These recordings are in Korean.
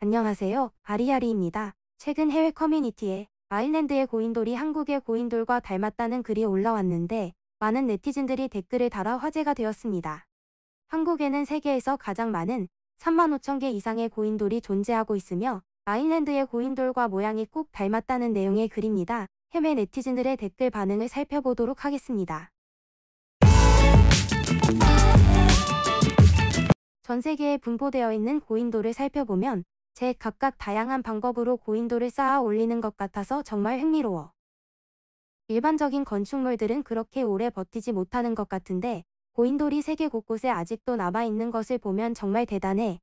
안녕하세요. 아리아리입니다. 최근 해외 커뮤니티에 아일랜드의 고인돌이 한국의 고인돌과 닮았다는 글이 올라왔는데 많은 네티즌들이 댓글을 달아 화제가 되었습니다. 한국에는 세계에서 가장 많은 3만 5천 개 이상의 고인돌이 존재하고 있으며 아일랜드의 고인돌과 모양이 꼭 닮았다는 내용의 글입니다. 해외 네티즌들의 댓글 반응을 살펴보도록 하겠습니다. 전 세계에 분포되어 있는 고인돌을 살펴보면 제 각각 다양한 방법으로 고인도를 쌓아 올리는 것 같아서 정말 흥미로워. 일반적인 건축물들은 그렇게 오래 버티지 못하는 것 같은데 고인돌이 세계 곳곳에 아직도 남아있는 것을 보면 정말 대단해.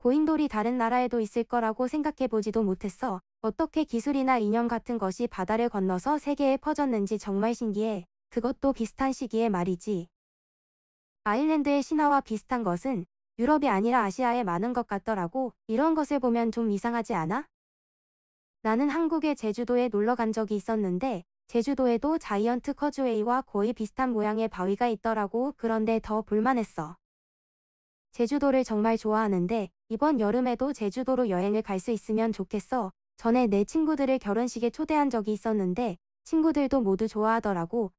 고인돌이 다른 나라에도 있을 거라고 생각해보지도 못했어. 어떻게 기술이나 인형 같은 것이 바다를 건너서 세계에 퍼졌는지 정말 신기해. 그것도 비슷한 시기에 말이지. 아일랜드의 신화와 비슷한 것은 유럽이 아니라 아시아에 많은 것 같더라고. 이런 것을 보면 좀 이상하지 않아? 나는 한국의 제주도에 놀러 간 적이 있었는데 제주도에도 자이언트 커즈웨이와 거의 비슷한 모양의 바위가 있더라고 그런데 더 볼만했어. 제주도를 정말 좋아하는데 이번 여름에도 제주도로 여행을 갈 수 있으면 좋겠어. 전에 내 친구들을 결혼식에 초대한 적이 있었는데 친구들도 모두 좋아하더라고.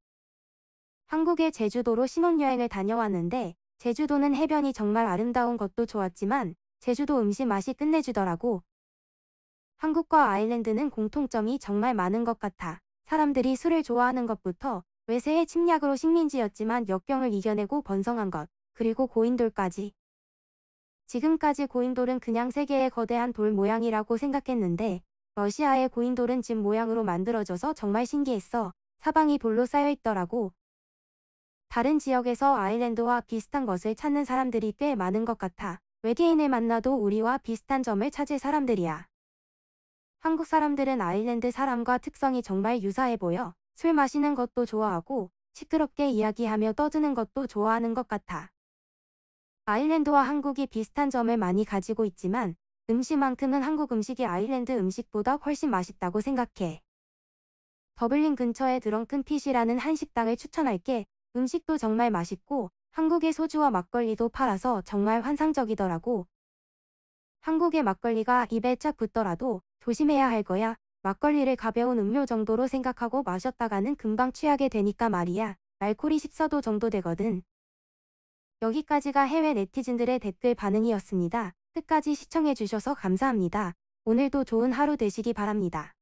한국의 제주도로 신혼여행을 다녀왔는데 제주도는 해변이 정말 아름다운 것도 좋았지만 제주도 음식 맛이 끝내주더라고. 한국과 아일랜드는 공통점이 정말 많은 것 같아. 사람들이 술을 좋아하는 것부터 외세의 침략으로 식민지였지만 역경을 이겨내고 번성한 것, 그리고 고인돌까지. 지금까지 고인돌은 그냥 세계의 거대한 돌 모양이라고 생각했는데 러시아의 고인돌은 집 모양으로 만들어져서 정말 신기했어. 사방이 돌로 쌓여있더라고. 다른 지역에서 아일랜드와 비슷한 것을 찾는 사람들이 꽤 많은 것 같아. 외계인을 만나도 우리와 비슷한 점을 찾을 사람들이야. 한국 사람들은 아일랜드 사람과 특성이 정말 유사해 보여 술 마시는 것도 좋아하고 시끄럽게 이야기하며 떠드는 것도 좋아하는 것 같아. 아일랜드와 한국이 비슷한 점을 많이 가지고 있지만 음식만큼은 한국 음식이 아일랜드 음식보다 훨씬 맛있다고 생각해. 더블린 근처에 드렁큰 핏이라는 한식당을 추천할게. 음식도 정말 맛있고 한국의 소주와 막걸리도 팔아서 정말 환상적이더라고. 한국의 막걸리가 입에 착 붙더라도 조심해야 할 거야. 막걸리를 가벼운 음료 정도로 생각하고 마셨다가는 금방 취하게 되니까 말이야. 알코올이 14도 정도 되거든. 여기까지가 해외 네티즌들의 댓글 반응이었습니다. 끝까지 시청해주셔서 감사합니다. 오늘도 좋은 하루 되시기 바랍니다.